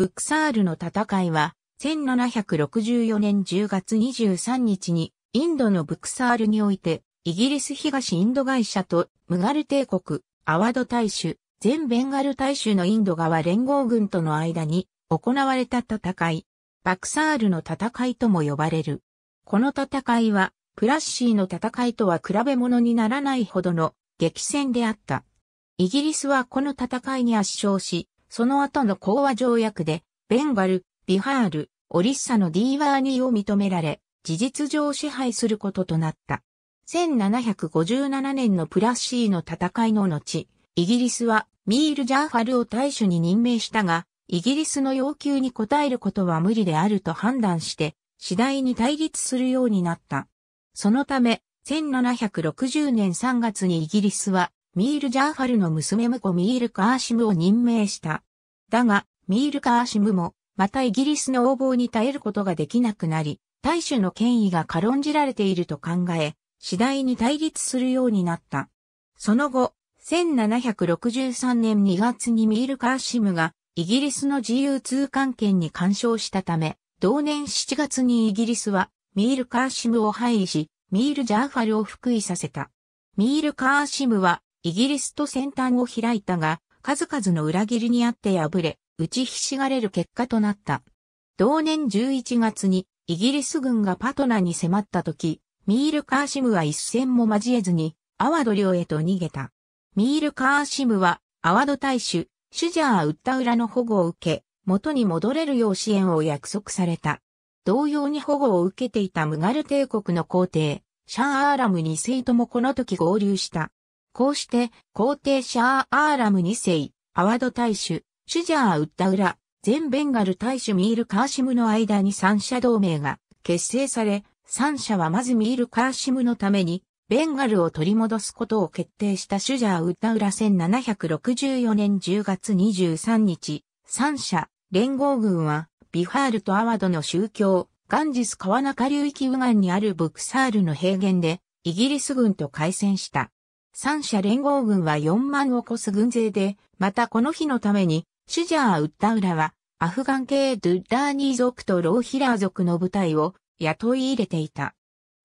ブクサールの戦いは、1764年10月23日に、インドのブクサールにおいて、イギリス東インド会社とムガル帝国、アワド大衆、全ベンガル大衆のインド側連合軍との間に行われた戦い、バクサールの戦いとも呼ばれる。この戦いは、プラッシーの戦いとは比べ物にならないほどの激戦であった。イギリスはこの戦いに圧勝し、その後の講和条約で、ベンガル、ビハール、オリッサのディーワーニーを認められ、事実上支配することとなった。1757年のプラッシーの戦いの後、イギリスはミール・ジャーファルを大使に任命したが、イギリスの要求に応えることは無理であると判断して、次第に対立するようになった。そのため、1760年3月にイギリスはミール・ジャーファルの娘婿ミール・カーシムを任命した。だが、ミール・カーシムも、またイギリスの横暴に耐えることができなくなり、大衆の権威が軽んじられていると考え、次第に対立するようになった。その後、1763年2月にミール・カーシムがイギリスの自由通関権に干渉したため、同年7月にイギリスはミール・カーシムを廃位し、ミール・ジャーファルを復位させた。ミール・カーシムはイギリスと戦端を開いたが、数々の裏切りにあって敗れ、打ちひしがれる結果となった。同年11月にイギリス軍がパトナに迫った時、ミール・カーシムは一戦も交えずにアワド領へと逃げた。ミール・カーシムはアワド大主、シュジャー・ウッタウラの保護を受け、元に戻れるよう支援を約束された。同様に保護を受けていたムガル帝国の皇帝、シャン・アーラム2世ともこの時合流した。こうして、皇帝シャー・アーラム2世、アワド大主、シュジャー・ウッダウラ、前ベンガル大主ミール・カーシムの間に三者同盟が結成され、三者はまずミール・カーシムのために、ベンガルを取り戻すことを決定したシュジャー・ウッダウラ1764年10月23日、三者、連合軍は、ビハールとアワドの宗教、ガンジス川中流域右岸にあるブクサールの平原で、イギリス軍と開戦した。三者連合軍は4万を超す軍勢で、またこの日のために、シュジャー・ウッダウラは、アフガン系ドゥッダーニー族とローヒラー族の部隊を雇い入れていた。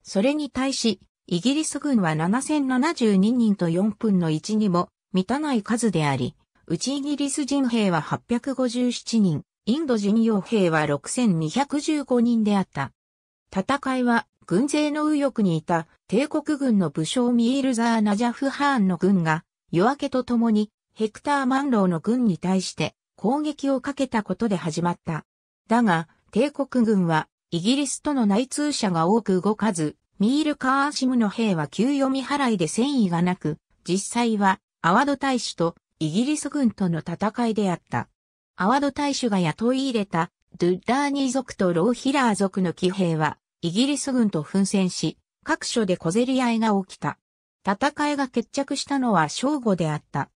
それに対し、イギリス軍は7072人と4分の1にも満たない数であり、うちイギリス人兵は857人、インド人傭兵は6215人であった。戦いは軍勢の右翼にいた帝国軍の武将ミールザー・ナジャフ・ハーンの軍が夜明けとともにヘクター・マンローの軍に対して攻撃をかけたことで始まった。だが、帝国軍はイギリスとの内通者が多く動かず、ミール・カーシムの兵は急読み払いで戦意がなく、実際はアワド大使とイギリス軍との戦いであった。アワド大使が雇い入れたドゥッダーニー族とローヒラー族の騎兵はイギリス軍と奮戦し、各所で小競り合いが起きた。戦いが決着したのは正午であった。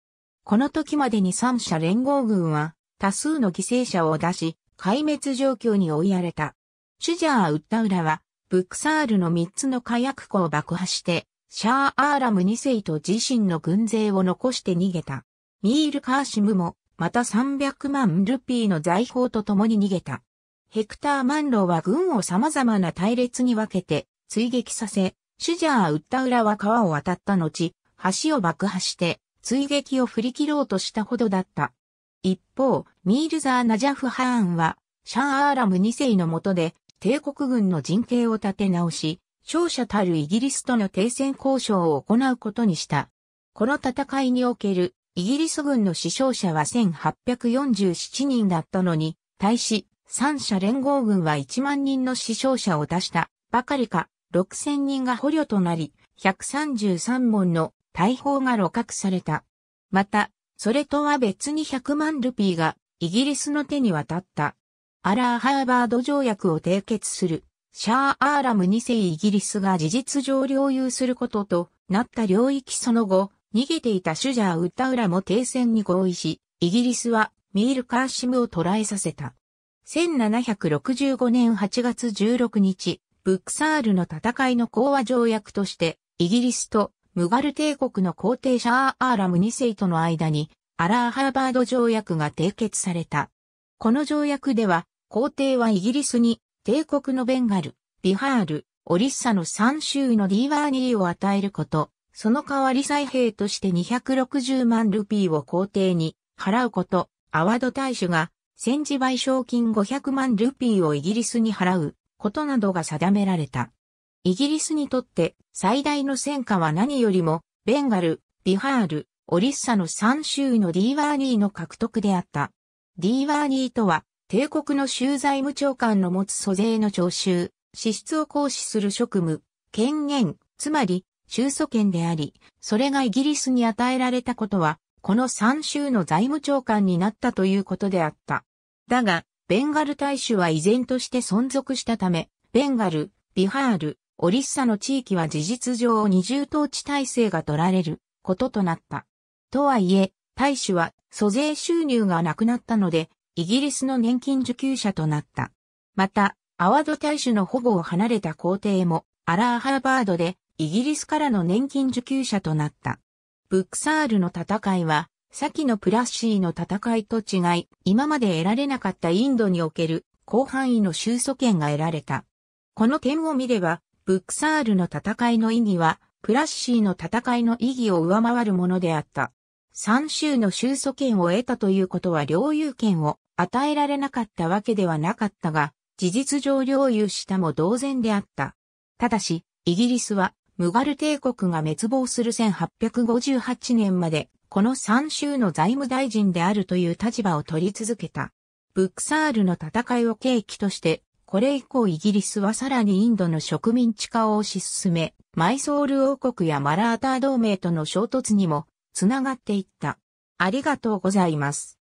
この時までに三者連合軍は多数の犠牲者を出し、壊滅状況に追いやれた。シュジャー・ウッタウラは、ブックサールの3つの火薬庫を爆破して、シャー・アーラム2世と自身の軍勢を残して逃げた。ミール・カーシムも、また300万ルピーの財宝と共に逃げた。ヘクター・マンローは軍を様々な隊列に分けて追撃させ、シュジャー・ウッタウラは川を渡った後、橋を爆破して追撃を振り切ろうとしたほどだった。一方、ミールザー・ナジャフ・ハーンは、シャン・アーラム2世の下で、帝国軍の陣形を立て直し、勝者たるイギリスとの停戦交渉を行うことにした。この戦いにおけるイギリス軍の死傷者は1847人だったのに、対し、三者連合軍は1万人の死傷者を出したばかりか、6000人が捕虜となり、133門の大砲が露獲された。また、それとは別に100万ルピーがイギリスの手に渡った。アラーハーバード条約を締結する、シャーアーラム2世イギリスが事実上領有することとなった領域その後、逃げていたシュジャー・ウッタウラも停戦に合意し、イギリスはミール・カーシムを捕らえさせた。1765年8月16日、ブックサールの戦いの講和条約として、イギリスとムガル帝国の皇帝シャーアーラム2世との間に、アラーハーバード条約が締結された。この条約では、皇帝はイギリスに、帝国のベンガル、ビハール、オリッサの3州のディーワーニーを与えること、その代わり再兵として260万ルピーを皇帝に払うこと、アワド大使が戦時賠償金500万ルピーをイギリスに払うことなどが定められた。イギリスにとって最大の戦果は何よりも、ベンガル、ビハール、オリッサの3州のディーワーニーの獲得であった。ディーワーニーとは、帝国の州財務長官の持つ租税の徴収、支出を行使する職務、権限、つまり、中租権であり、それがイギリスに与えられたことは、この3州の財務長官になったということであった。だが、ベンガル大衆は依然として存続したため、ベンガル、ビハール、オリッサの地域は事実上二重統治体制が取られることとなった。とはいえ、大使は租税収入がなくなったので、イギリスの年金受給者となった。また、アワド大使の保護を離れた皇帝も、アラーハーバードで、イギリスからの年金受給者となった。ブックサールの戦いは、先のプラッシーの戦いと違い、今まで得られなかったインドにおける広範囲の収束権が得られた。この点を見れば、ブックサールの戦いの意義は、プラッシーの戦いの意義を上回るものであった。三州の収束権を得たということは領有権を与えられなかったわけではなかったが、事実上領有したも同然であった。ただし、イギリスは、ムガル帝国が滅亡する1858年までこの3州の財務大臣であるという立場を取り続けた。ブックサールの戦いを契機として、これ以降イギリスはさらにインドの植民地化を推し進め、マイソール王国やマラーター同盟との衝突にもつながっていった。ありがとうございます。